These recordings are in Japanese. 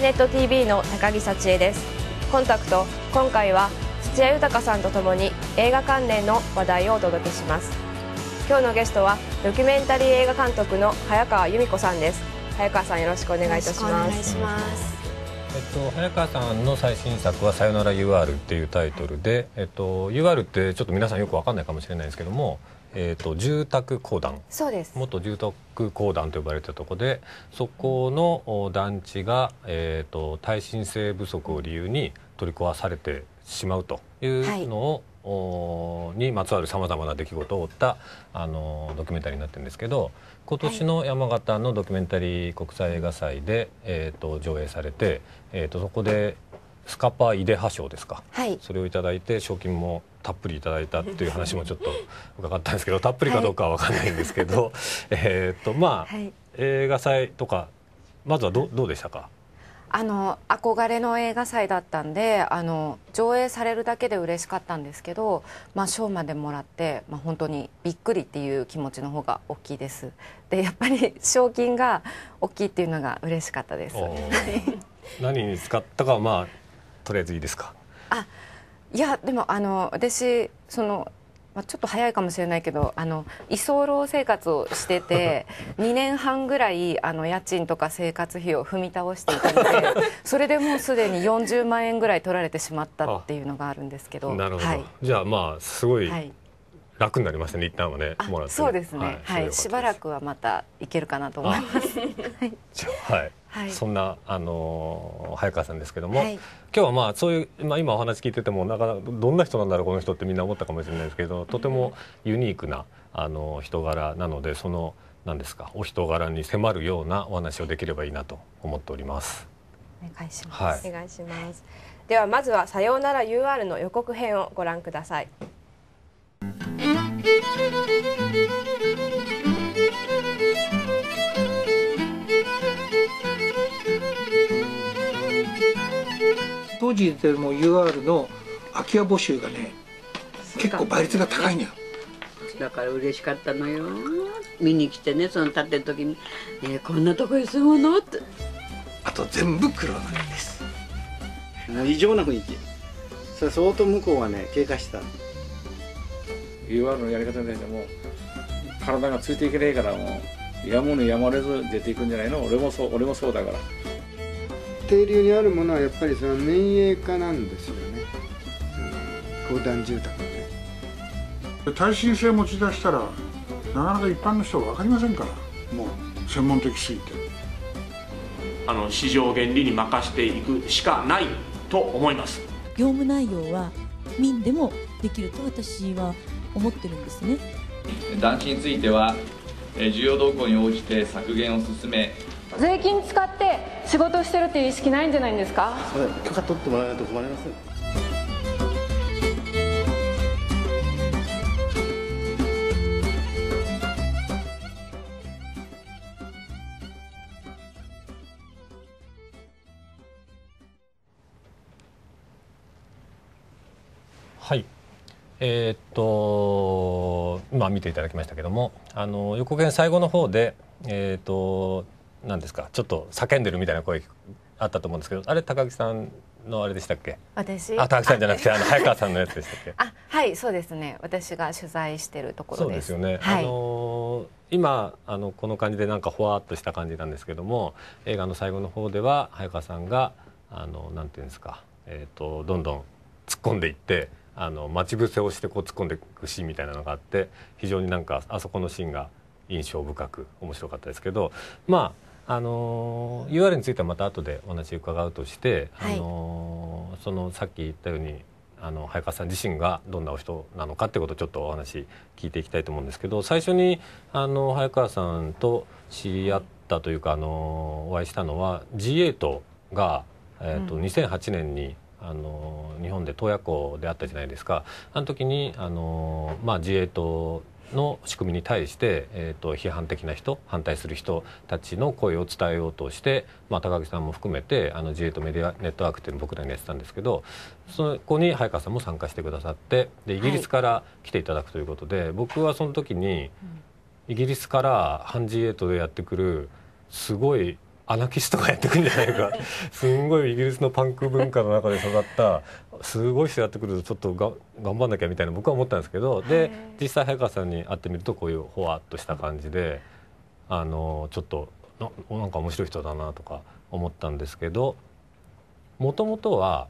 ネット TV の高木幸恵ですコンタクト今回は土屋豊さんとともに映画関連の話題をお届けします今日のゲストはドキュメンタリー映画監督の早川由美子さんです早川さんよろしくお願いいたしますえっと、早川さんの最新作は「さよなら UR」っていうタイトルで、えっと、UR ってちょっと皆さんよく分かんないかもしれないですけどもえーと、住宅公団そうです元住宅公団と呼ばれたとこでそこの団地が、えーと、耐震性不足を理由に取り壊されてしまうというのを、はいにまつわるさまざまな出来事を追ったあのドキュメンタリーになってるんですけど今年の山形のドキュメンタリー国際映画祭で、えーと、と上映されて、えー、とそこでスカパーイデハ賞ですか、はい、それをいただいて賞金もたっぷりいただいたっていう話もちょっと伺ったんですけど たっぷりかどうかは分かんないんですけど、はい、えっとまあ、はい、映画祭とかまずはどどうでしたかあの憧れの映画祭だったんであの上映されるだけで嬉しかったんですけど、まあ、賞までもらって、まあ、本当にびっくりっていう気持ちの方が大きいですでやっぱり 賞金が大きいっていうのが嬉しかったです何に使ったかまあとりあえずいいですかあいやでもあの私そのまあ、ちょっと早いかもしれないけどあの居候生活をしてて2 年半ぐらいあの家賃とか生活費を踏み倒していたので それでもうすでに40万円ぐらい取られてしまったっていうのがあるんですけどなるほど、はい、じゃあまあすごい、はい楽になりましたね一旦はねもらって、そうですね、はい、はい、しばらくはまたいけるかなと思いますはい、はい、そんなあのー、早川さんですけども、はい、今日はまあそういうまあ今お話聞いててもなかなかどんな人なんだろうこの人ってみんな思ったかもしれないですけどとてもユニークなあの人柄なのでその何ですかお人柄に迫るようなお話をできればいいなと思っております。お願いします、お願いします。ではまずはさようなら UR の予告編をご覧ください。当時でも UR の空き家募集がね結構倍率が高いのよだから嬉しかったのよ見に来てねその建てる時に「ねこんなとこに住むの?」ってあと全部黒なんです異常な雰囲気それ相当向こうはね経過してた UR のやり方みたいでも体がついていけないからもうやむにやまれず出ていくんじゃないの俺もそう俺もそうだから底流にあるものはやっぱりその民営化なんですよね公団住宅ね耐震性持ち出したらなかなか一般の人は分かりませんからもう専門的すぎてあの市場原理に任していくしかないと思います業務内容は民でもできると私は思ってるんですね団地については需要動向に応じて削減を進め税金使って仕事してるっていう意識ないんじゃないんですか許可取ってもらわないと困りますえー、っと今見ていただきましたけどもあの予告編最後の方でえー、っと何ですかちょっと叫んでるみたいな声あったと思うんですけどあれ高木さんのあれでしたっけ私あ高木さんじゃなくてあの早川さんのやつでしたっけ あはいそうですね私が取材してるところそうですよね、はい、あの今あのこの感じでなんかほわっとした感じなんですけども映画の最後の方では早川さんがあのなんていうんですかえっ、とどんどん突っ込んでいってあの待ち伏せをしてこう突っ込んでいくシーンみたいなのがあって非常になんかあそこのシーンが印象深く面白かったですけどまああの UR についてはまた後でお話伺うとして、はい、あのそのさっき言ったようにあの早川さん自身がどんなお人なのかってことをちょっとお話聞いていきたいと思うんですけど最初にあの早川さんと知り合ったというかあのお会いしたのは G8 が、えーと、2008年にあの日本で洞爺湖であったじゃないですかあの時にあの、まあ、自衛党の仕組みに対して、えーと、批判的な人反対する人たちの声を伝えようとして、まあ、高木さんも含めてあの自衛とメディアネットワークっていうのを僕らにやってたんですけどそこに早川さんも参加してくださってでイギリスから来ていただくということで、はい、僕はその時にイギリスから反 G8 でやってくるすごいアナキストがやってくんじゃないか すんごいイギリスのパンク文化の中で育ったすごい人やってくるとちょっとが頑張んなきゃみたいな僕は思ったんですけどで実際早川さんに会ってみるとこういうほわっとした感じであのちょっとななんか面白い人だなとか思ったんですけどもともとは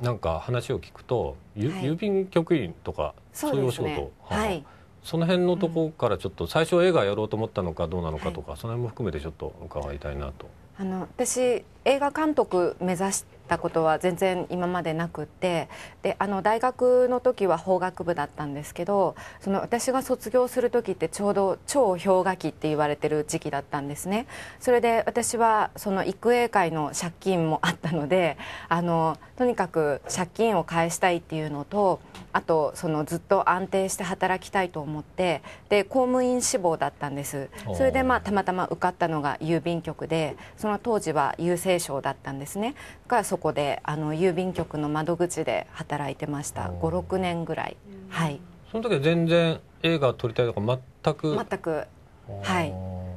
なんか話を聞くと、郵便局員とかそういうお仕事。はい、はいその辺のところからちょっと最初映画やろうと思ったのかどうなのかとか、その辺も含めてちょっと伺いたいなと。あの私映画監督目指したことは全然今までなくてであの大学の時は法学部だったんですけどその私が卒業する時ってちょうど超氷河期って言われてる時期だったんですねそれで私はその育英会の借金もあったのであのとにかく借金を返したいっていうのとあとそのずっと安定して働きたいと思ってで公務員志望だったんですそれでまあたまたま受かったのが郵便局でその当時は郵政だったんですねがそこであの郵便局の窓口で働いてました56年ぐらいはいその時は全然映画撮りたいとか全く全くはい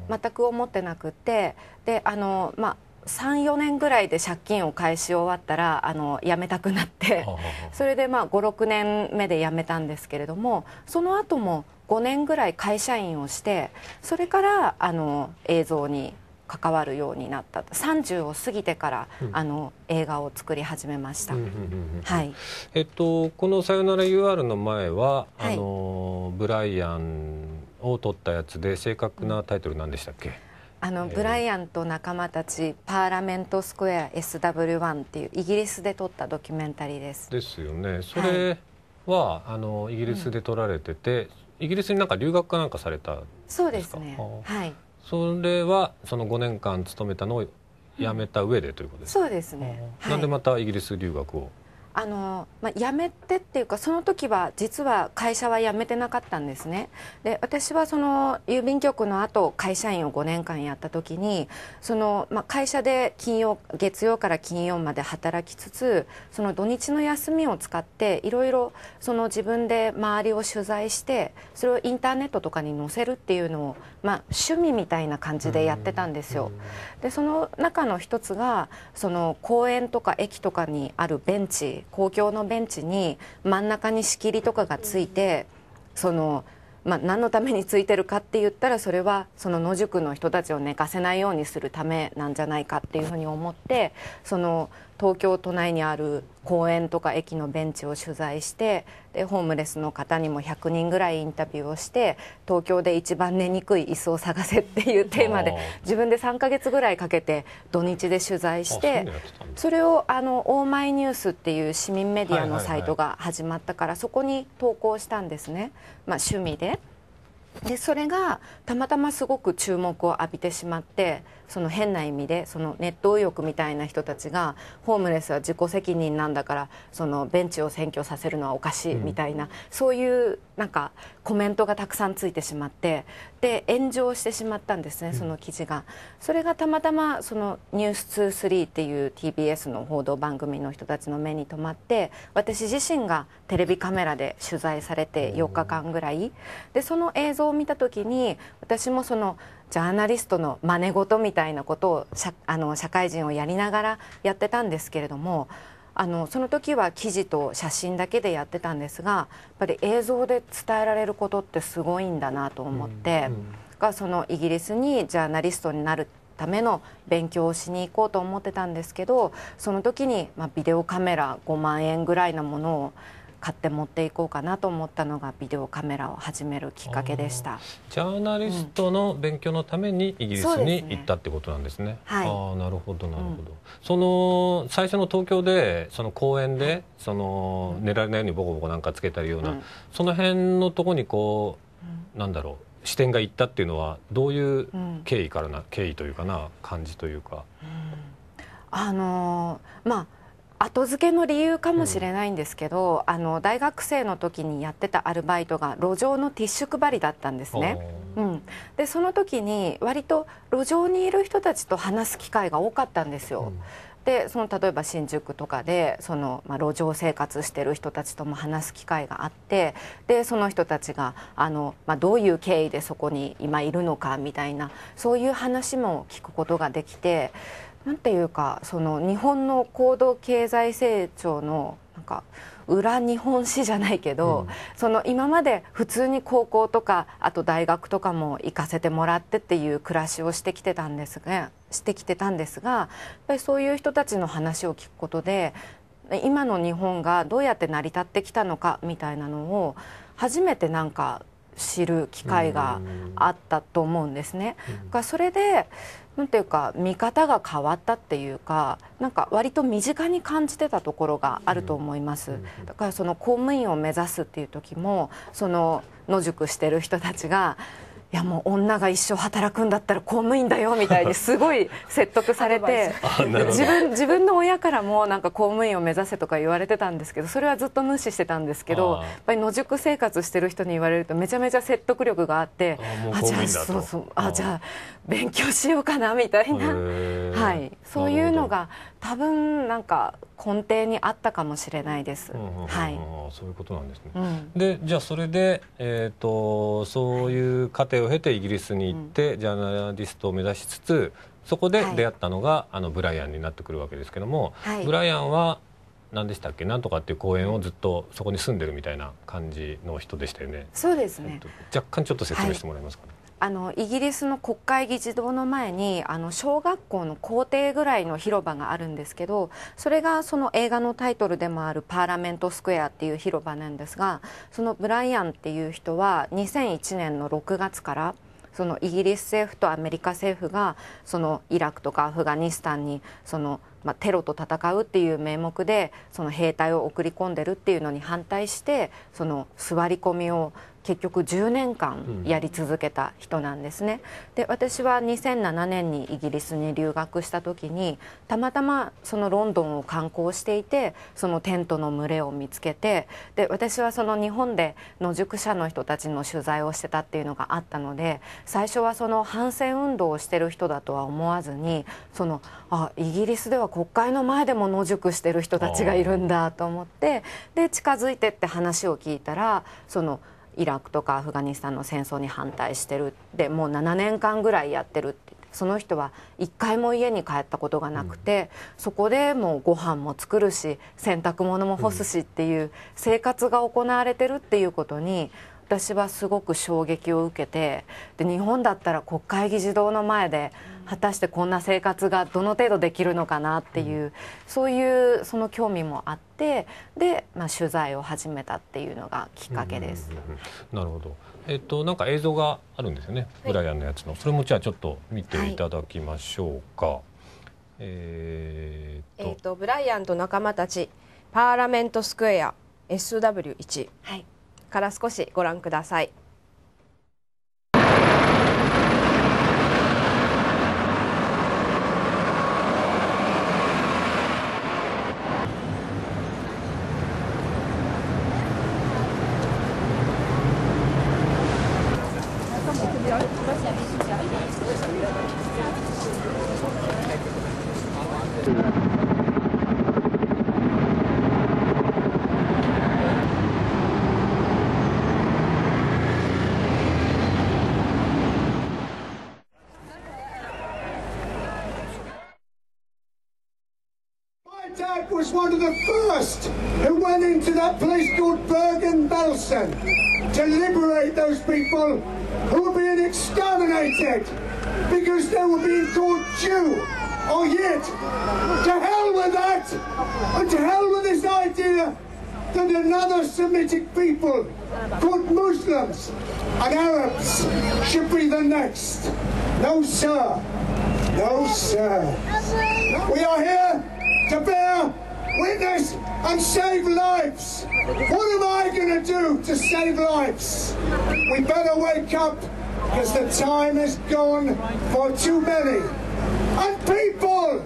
全く思ってなくてであのまあ34年ぐらいで借金を返し終わったらあの辞めたくなってそれで、まあ、56年目で辞めたんですけれどもその後も5年ぐらい会社員をしてそれからあの映像に関わるようになった30を過ぎてから、うん、あの映画を作り始めました、はいえっと、この「さよなら UR」の前は、はい、あのブライアンを撮ったやつで正確なタイトル何でしたっけ、あのブライアンと仲間たち、パーラメントスクエア SW1 っていうイギリスで撮ったドキュメンタリーです。ですよね。それは、はい、あのイギリスで撮られてて、うん、イギリスになんか留学かなんかされたそうですね。はい。それはその5年間勤めたのを辞めた上でということですかそうですねなんでまたイギリス留学を？あの、まあ、辞めてっていうかその時は実は会社は辞めてなかったんですねで私はその郵便局の後会社員を5年間やった時にその、まあ、会社で金曜月曜から金曜まで働きつつその土日の休みを使っていろいろその自分で周りを取材してそれをインターネットとかに載せるっていうのを、まあ、趣味みたいな感じでやってたんですよでその中の一つがその公園とか駅とかにあるベンチ公共のベンチに真ん中に仕切りとかがついて、その。まあ、何のためについてるかって言ったらそれはその野宿の人たちを寝かせないようにするためなんじゃないかっていうふうに思ってその東京都内にある公園とか駅のベンチを取材してでホームレスの方にも100人ぐらいインタビューをして東京で一番寝にくい椅子を探せっていうテーマで自分で3か月ぐらいかけて土日で取材してそれをあのオーマイニュースっていう市民メディアのサイトが始まったからそこに投稿したんですね、まあ、趣味で。でそれがたまたますごく注目を浴びてしまってその変な意味でそのネット右翼みたいな人たちがホームレスは自己責任なんだからそのベンチを占拠させるのはおかしいみたいな、うん、そういうなんかコメントがたくさんついてしまってで炎上してしまったんですねその記事が、うん、それがたまたまその「ニュース2 3っていう TBS の報道番組の人たちの目に留まって私自身がテレビカメラで取材されて4日間ぐらいでその映像を見た時に私もその「ジャーナリストの真似事みたいなことを社あの社会人をやりながらやってたんですけれどもあのその時は記事と写真だけでやってたんですがやっぱり映像で伝えられることってすごいんだなと思って、うんうん、がそのイギリスにジャーナリストになるための勉強をしに行こうと思ってたんですけどその時に、まあ、ビデオカメラ5万円ぐらいのものを買って持っていこうかなと思ったのがビデオカメラを始めるきっかけでしたジャーナリストの勉強のためにイギリスに行ったってことなんですね、うん、はい、ああなるほどなるほど、うん、その最初の東京でその公園でその、うん、寝られないようにボコボコなんかつけたりような、その辺のとこにこう、なんだろう視点がいったっていうのはどういう経緯からな、経緯というかな感じというか、あのー、まあ後付けの理由かもしれないんですけど、うん、あの大学生の時にやってたアルバイトが路上のティッシュ配りだったんですね。うん、でその時に割と路上にいる人たちと話す機会が多かったんですよ。うんでその例えば新宿とかでその、まあ、路上生活してる人たちとも話す機会があってでその人たちがあの、まあ、どういう経緯でそこに今いるのかみたいなそういう話も聞くことができてなんていうかその日本の高度経済成長のなんか裏日本史じゃないけど、うん、その今まで普通に高校とかあと大学とかも行かせてもらってっていう暮らしをしてきてたんですがしてきてたんですがやっぱりそういう人たちの話を聞くことで今の日本がどうやって成り立ってきたのかみたいなのを初めてなんか知る機会があったと思うんですね。がそれでなんていうか見方が変わったっていうかなんか割と身近に感じてたところがあると思います。だからその公務員を目指すっていう時もその野宿してる人たちがいやもう女が一生働くんだったら公務員だよみたいに すごい説得されて自分自分の親からもなんか公務員を目指せとか言われてたんですけどそれはずっと無視してたんですけどやっぱり野宿生活してる人に言われるとめちゃめちゃ説得力があってあじゃあそうそうあじゃあ勉強しようかなみたいな、はい、そういうのが多分なんか根底にあったかもしれないです。はい、そういうことなんですね。うん、でじゃあそれで、えーと、そういう過程を経てイギリスに行って、うん、ジャーナリストを目指しつつそこで出会ったのが、はい、あのブライアンになってくるわけですけども、はい、ブライアンは何でしたっけなんとかっていう公園をずっとそこに住んでるみたいな感じの人でしたよね。そうですね。え若干ちょっと説明してもらえますかね。はいあのイギリスの国会議事堂の前にあの小学校の校庭ぐらいの広場があるんですけどそれがその映画のタイトルでもあるパーラメントスクエアっていう広場なんですがそのブライアンっていう人は2001年の6月からそのイギリス政府とアメリカ政府がそのイラクとかアフガニスタンにその、まあ、テロと戦うっていう名目でその兵隊を送り込んでるっていうのに反対してその座り込みを結局10年間やり続けた人なんですね。で私は2007年にイギリスに留学した時にたまたまそのロンドンを観光していてそのテントの群れを見つけてで私はその日本で野宿者の人たちの取材をしてたっていうのがあったので最初はその反戦運動をしてる人だとは思わずにそのあイギリスでは国会の前でも野宿してる人たちがいるんだと思ってで近づいてって話を聞いたらその。イラクとかアフガニスタンの戦争に反対してるでもう7年間ぐらいやってるってその人は一回も家に帰ったことがなくて、うん、そこでもうご飯も作るし洗濯物も干すしっていう生活が行われてるっていうことに私はすごく衝撃を受けてで日本だったら国会議事堂の前で果たしてこんな生活がどの程度できるのかなっていう、うん、そういうその興味もあってで、まあ、取材を始めたっていうのがきっかけです。うん、なるほどえっと、なんか映像があるんですよね、はい、ブライアンのやつのそれもじゃあちょっと見ていただきましょうか、はい、えー、っとえーと、ブライアンと仲間たちパーラメントスクエア SW1、はい、から少しご覧ください。dad was one of the first who went into that place called Bergen-Belsen to liberate those people who were being exterminated because they were being called Jew or oh, yet to hell with that and to hell with this idea that another Semitic people called Muslims and Arabs should be the next. No, sir. No, sir. We are here witness and save lives. What am I going to do to save lives? We better wake up because the time is gone for too many. And people,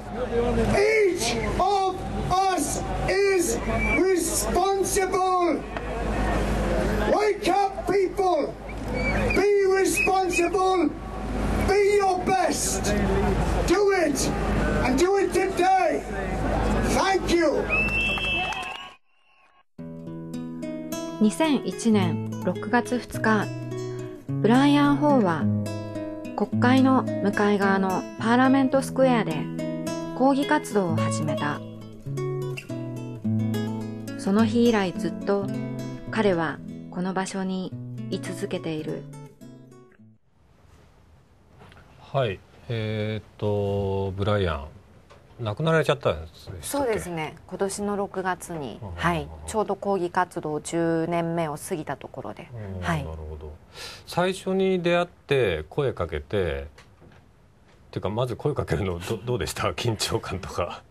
each of us is responsible. Wake up, people. Be responsible. Be your best. Do it. And do it today. 2001年6月2日、ブライアン・ホーは国会の向かい側のパーラメントスクエアで抗議活動を始めた。その日以来ずっと彼はこの場所に居続けている。はい、えー、っと、ブライアン、亡くなられちゃったそうですね今年の6月に、はい、ちょうど抗議活動10年目を過ぎたところで、はい、なるほど最初に出会って声かけてっていうかまず声かけるのどどうでした 緊張感とか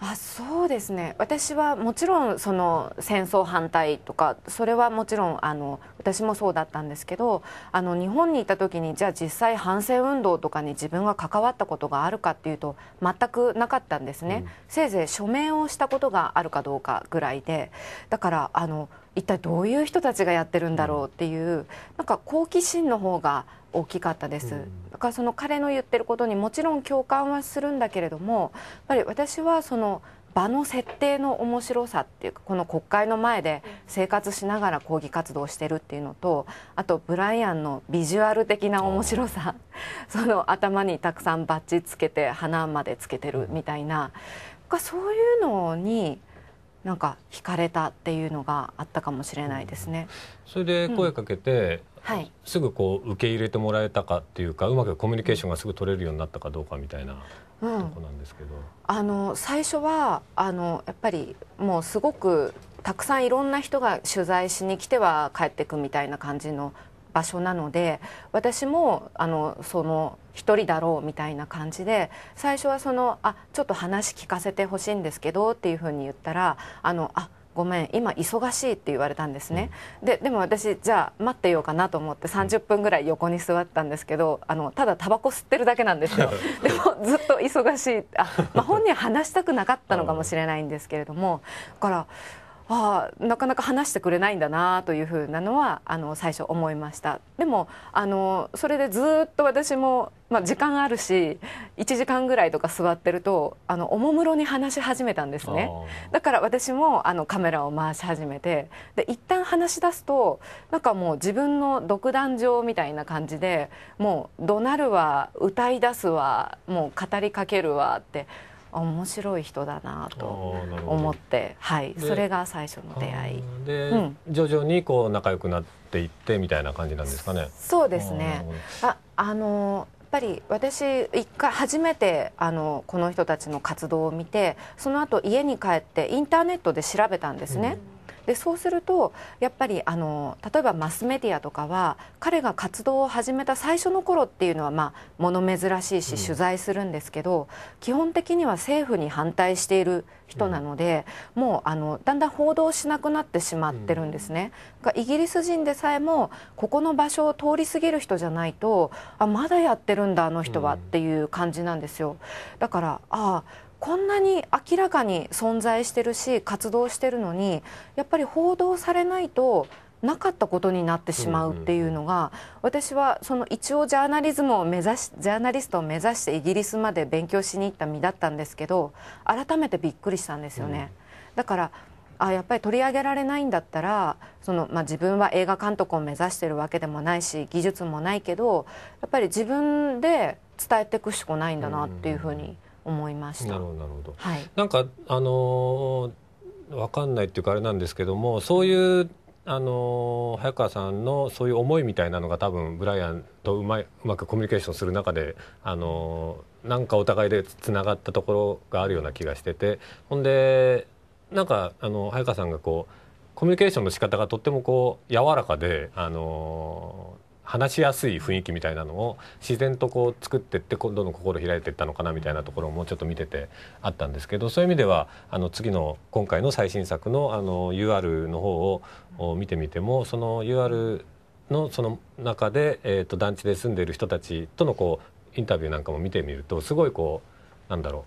あそうですね私はもちろんその戦争反対とかそれはもちろんあの私もそうだったんですけどあの日本にいた時にじゃあ実際反戦運動とかに自分が関わったことがあるかっていうと全くなかったんですね、うん、せいぜい署名をしたことがあるかどうかぐらいでだからあの一体どういう人たちがやってるんだろうっていう、うん、なんか好奇心の方が大きかったです。うんからその彼の言ってることにもちろん共感はするんだけれどもやっぱり私はその場の設定の面白さっていうかこの国会の前で生活しながら抗議活動してるっていうのとあとブライアンのビジュアル的な面白さその頭にたくさんバッジつけて花までつけてるみたいなそういうのになんか惹かれたっていうのがあったかもしれないですね。それで声かけて、うんはい、すぐこう受け入れてもらえたかっていうかうまくコミュニケーションがすぐ取れるようになったかどうかみたいな。とこなんですけど、うん、あの最初はあのやっぱりもうすごくたくさんいろんな人が取材しに来ては帰ってくみたいな感じの場所なので私もあのその一人だろうみたいな感じで最初はそのあちょっと話聞かせてほしいんですけどっていうふうに言ったらあのあごめん今忙しいって言われたんですね、うん、ででも私じゃあ待ってようかなと思って30分ぐらい横に座ったんですけどあのただタバコ吸ってるだけなんですよ でもずっと忙しいあ、まあ、本人は話したくなかったのかもしれないんですけれどもだからあなかなか話してくれないんだなというふうなのはあの最初思いましたでもあのそれでずっと私も、まあ、時間あるし1時間ぐらいとか座ってるとあのおもむろに話し始めたんですねだから私もあのカメラを回し始めてで一旦話し出すとなんかもう自分の独壇場みたいな感じでもう怒鳴るわ歌い出すわもう語りかけるわって面白い人だなと思って、はい、それが最初の出会いで、うん、徐々にこう仲良くなっていってみたいな感じなんですかねそうですねああのやっぱり私一回初めてあのこの人たちの活動を見てその後家に帰ってインターネットで調べたんですね、うんでそうするとやっぱりあの例えばマスメディアとかは彼が活動を始めた最初の頃っていうのはまあ物珍しいし取材するんですけど、うん、基本的には政府に反対している人なので、うん、もうあのだんだん報道しなくなってしまってるんですね。うん、イギリス人でさえもここの場所を通り過ぎる人じゃないとあまだやってるんだあの人はっていう感じなんですよ。だからああこんなに明らかに存在してるし活動してるのにやっぱり報道されないとなかったことになってしまうっていうのが、私はその一応ジャーナリズムを目指しジャーナリストを目指してイギリスまで勉強しに行った身だったんですけど改めてびっくりしたんですよね。うん、だからあやっぱり取り上げられないんだったらその、まあ、自分は映画監督を目指してるわけでもないし技術もないけどやっぱり自分で伝えていくしかないんだなっていうふうに、うん思いました。なるほど、はい、なんかあのー、わかんないっていうかあれなんですけどもそういうあのー、早川さんのそういう思いみたいなのが多分ブライアンとうまいうまくコミュニケーションする中で、あのー、なんかお互いでつながったところがあるような気がしててほんでなんかあの早川さんがこうコミュニケーションの仕方がとってもこう柔らかで、あのー話しやすい雰囲気みたいなのを自然とこう作ってってどんどん心開いていったのかなみたいなところをもうちょっと見ててあったんですけどそういう意味ではあの次の今回の最新作のあの UR の方を見てみてもその UR のその中で、えと団地で住んでいる人たちとのこうインタビューなんかも見てみるとすごいこうなんだろ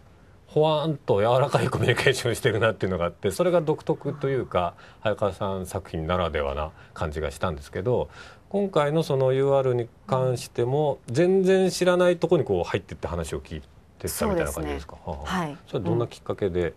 うほわんと柔らかいコミュニケーションしてるなっていうのがあってそれが独特というか早川さん作品ならではな感じがしたんですけど今回のその UR に関しても全然知らないところにこう入ってって話を聞いてたみたいな感じですか。すね、はい。それどんなきっかけで、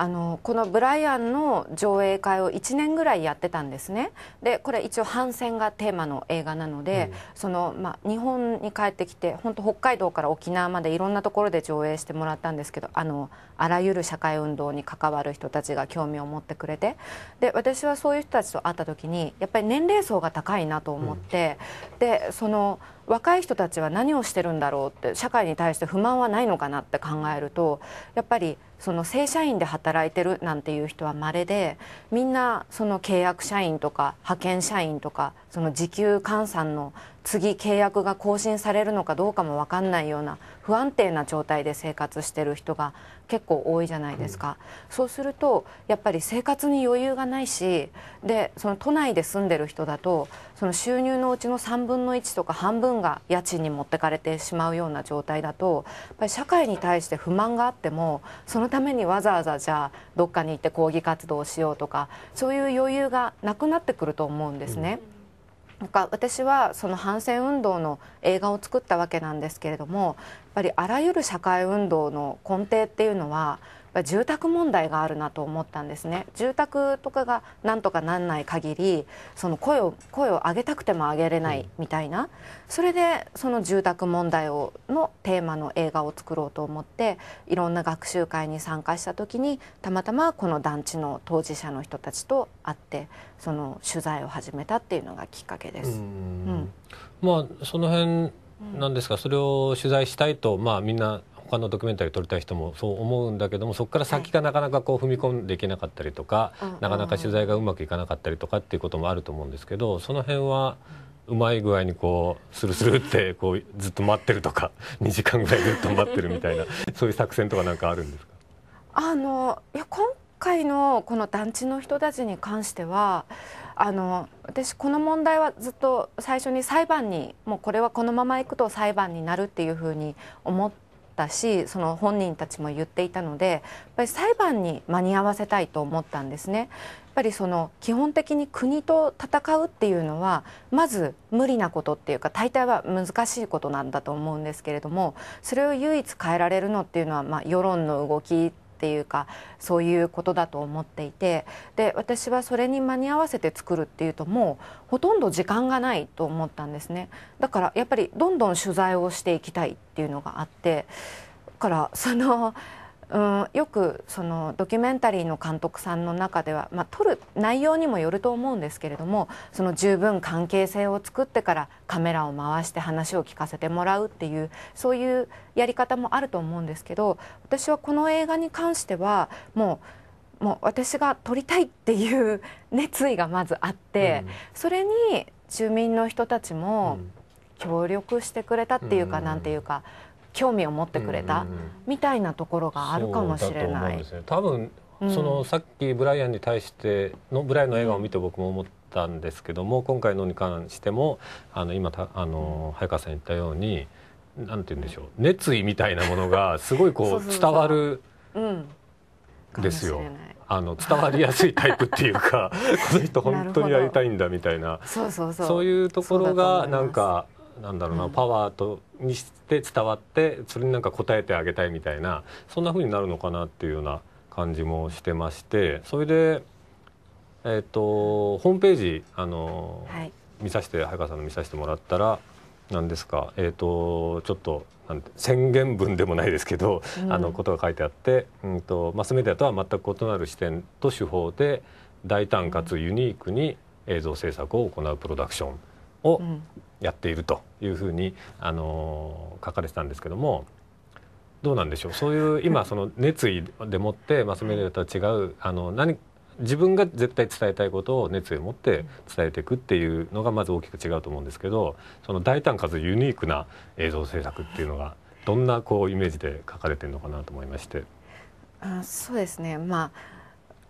あのこのブライアンの上映会を1年ぐらいやってたんですねでこれ一応反戦がテーマの映画なので、うん、そのまあ、日本に帰ってきて本当北海道から沖縄までいろんなところで上映してもらったんですけどあのあらゆる社会運動に関わる人たちが興味を持ってくれてで私はそういう人たちと会った時にやっぱり年齢層が高いなと思って、うん、でその。若い人たちは何をしてるんだろうって社会に対して不満はないのかなって考えるとやっぱりその正社員で働いてるなんていう人はまれでみんなその契約社員とか派遣社員とかその時給換算の次契約が更新されるのかどうかも分かんないような不安定な状態で生活してる人が結構多いじゃないですか、うん、そうするとやっぱり生活に余裕がないしでその都内で住んでる人だとその収入のうちの3分の1とか半分が家賃に持ってかれてしまうような状態だとやっぱり社会に対して不満があってもそのためにわざわざじゃあどっかに行って抗議活動をしようとかそういう余裕がなくなってくると思うんですね。うんか私はその反戦運動の映画を作ったわけなんですけれどもやっぱりあらゆる社会運動の根底っていうのは住宅問題があるなと思ったんですね住宅とかがなんとかなんない限りその声を声を上げたくても上げれないみたいな、うん、それでその住宅問題をのテーマの映画を作ろうと思っていろんな学習会に参加した時にたまたまこの団地の当事者の人たちと会ってその取材を始めたっていうのがきっかけです。うん、まあその辺なんですかそれを取材したいと、まあ、みんな他のドキュメンタリー撮りたい人もそう思うんだけどもそこから先がなかなかこう踏み込んでいけなかったりとか、はい、なかなか取材がうまくいかなかったりとかっていうこともあると思うんですけどその辺は。うまい具合にこうスルスルってこうずっと待ってるとか2 時間ぐらいずっと待ってるみたいな そういう作戦とかなんかあるんですかあのいや今回のこの団地の人たちに関してはあの私この問題はずっと最初に裁判にもうこれはこのままいくと裁判になるっていうふうに思って。ったしその本人たちも言っていたのでやっぱり裁判に間に合わせたいと思ったんですね。やっぱりその基本的に国と戦うっていうのはまず無理なことっていうか大体は難しいことなんだと思うんですけれどもそれを唯一変えられるのっていうのは、まあ、世論の動きっていうかそういうことだと思っていてで私はそれに間に合わせて作るっていうともうほとんど時間がないと思ったんですねだからやっぱりどんどん取材をしていきたいっていうのがあってだからそのうん、よくそのドキュメンタリーの監督さんの中では、まあ、撮る内容にもよると思うんですけれどもその十分関係性を作ってからカメラを回して話を聞かせてもらうっていうそういうやり方もあると思うんですけど私はこの映画に関してはもうもう私が撮りたいっていう 熱意がまずあって、うん、それに住民の人たちも協力してくれたっていうか、うん、なんていうか。うん興味を持ってくれたみたいなところがあるかもしれない。うんうんね、多分そのさっきブライアンに対してのブライアンの映画を見て僕も思ったんですけども、今回のに関してもあの今あの早川さん言ったようになんて言うんでしょう熱意みたいなものがすごいこう伝わるんですよ。あの伝わりやすいタイプっていうか この人本当にやりたいんだみたいなそういうところがなんかなんだろうな、うん、パワーとにして伝わってそれになんか応えてあげたいみたいなそんな風になるのかなっていうような感じもしてましてそれで、えーと、ホームページあの、はい、見させて早川さんの見させてもらったら何ですか、えーと、ちょっとなんて宣言文でもないですけど、うん、あのことが書いてあって、うんと、とマスメディアとは全く異なる視点と手法で大胆かつユニークに映像制作を行うプロダクションをやっているというふうにあの書かれてたんですけどもどうなんでしょうそういう今その熱意でもってマスメディアとは違うあの何自分が絶対伝えたいことを熱意を持って伝えていくっていうのがまず大きく違うと思うんですけどその大胆かつユニークな映像制作っていうのがどんなこうイメージで書かれてるのかなと思いまして。あそうですねまあ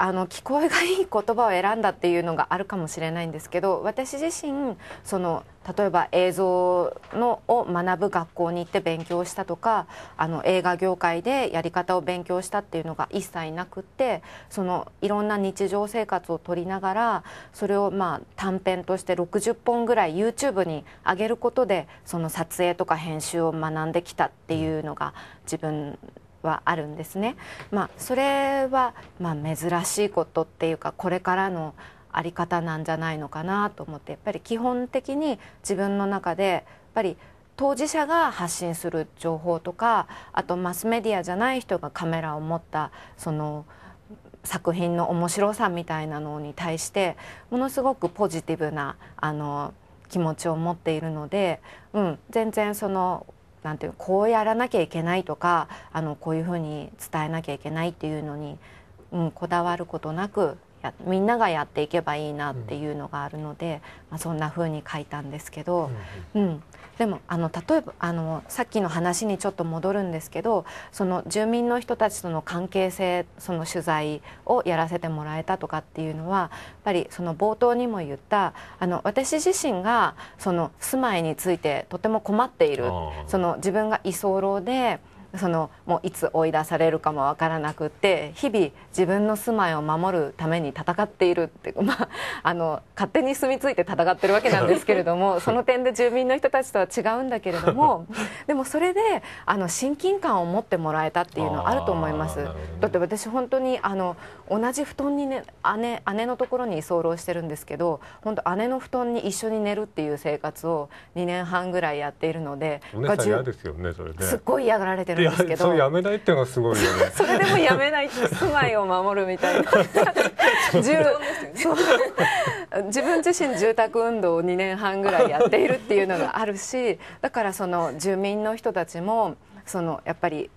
あの聞こえがいい言葉を選んだっていうのがあるかもしれないんですけど私自身その例えば映像のを学ぶ学校に行って勉強したとかあの映画業界でやり方を勉強したっていうのが一切なくってそのいろんな日常生活を取りながらそれをまあ短編として60本ぐらい YouTube に上げることでその撮影とか編集を学んできたっていうのが自分はあるんですね。まあ、それはまあ珍しいことっていうかこれからのあり方なんじゃないのかなと思ってやっぱり基本的に自分の中でやっぱり当事者が発信する情報とかあとマスメディアじゃない人がカメラを持ったその作品の面白さみたいなのに対してものすごくポジティブなあの気持ちを持っているので、うん、全然そのなんていうこうやらなきゃいけないとかあのこういうふうに伝えなきゃいけないっていうのに、うん、こだわることなくみんながやっていけばいいなっていうのがあるので、まあ、そんな風に書いたんですけど、うん、うん、でもあの例えばあのさっきの話にちょっと戻るんですけどその住民の人たちとの関係性その取材をやらせてもらえたとかっていうのはやっぱりその冒頭にも言ったあの私自身がその住まいについてとても困っているその自分が居候でそのもういつ追い出されるかも分からなくて日々自分の住まいを守るために戦っているってまあ あの勝手に住み着いて戦ってるわけなんですけれどもその点で住民の人たちとは違うんだけれどもでもそれであの親近感を持ってもらえたっていうのはあると思います、ね、だって私本当にあの同じ布団に、ね、姉姉のところに居候してるんですけど本当姉の布団に一緒に寝るっていう生活を2年半ぐらいやっているのでお姉さん嫌ですよねそれねすっごい嫌がられてるるんですけどやめないってのはすごいよね それでもやめない住まいを守るみたいな 自分自身住宅運動を2年半ぐらいやっているっていうのがあるしだからその住民の人たちもそのやっぱり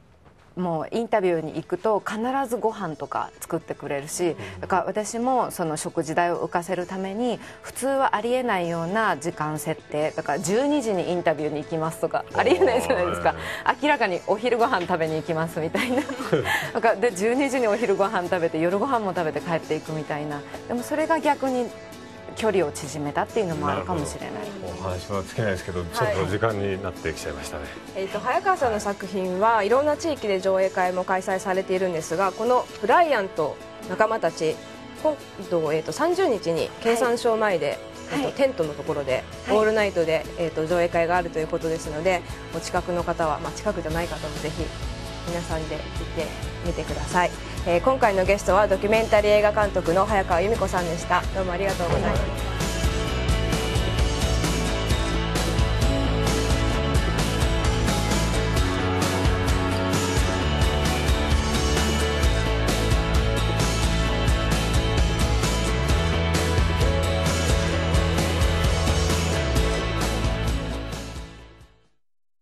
もうインタビューに行くと必ずご飯とか作ってくれるしだから私もその食事代を浮かせるために普通はありえないような時間設定だから12時にインタビューに行きますとかありえないじゃないですか明らかにお昼ご飯食べに行きますみたいな なんかで12時にお昼ご飯食べて夜ご飯も食べて帰っていくみたいなでもそれが逆に距離を縮めたっていうのもあるかもしれないお話はつけないですけど、ちょっと時間になってきちゃいましたね、はい、えーと、早川さんの作品はいろんな地域で上映会も開催されているんですがこの「ブライアンと仲間たち」今度、えーと、と30日に経産省前で、はいえと、とテントのところで、はい、オールナイトで、えー、と上映会があるということですのでお近くの方は、まあ、近くじゃない方もぜひ皆さんで行ってみてください。えー、今回のゲストはドキュメンタリー映画監督の早川由美子さんでしたどうもありがとうございました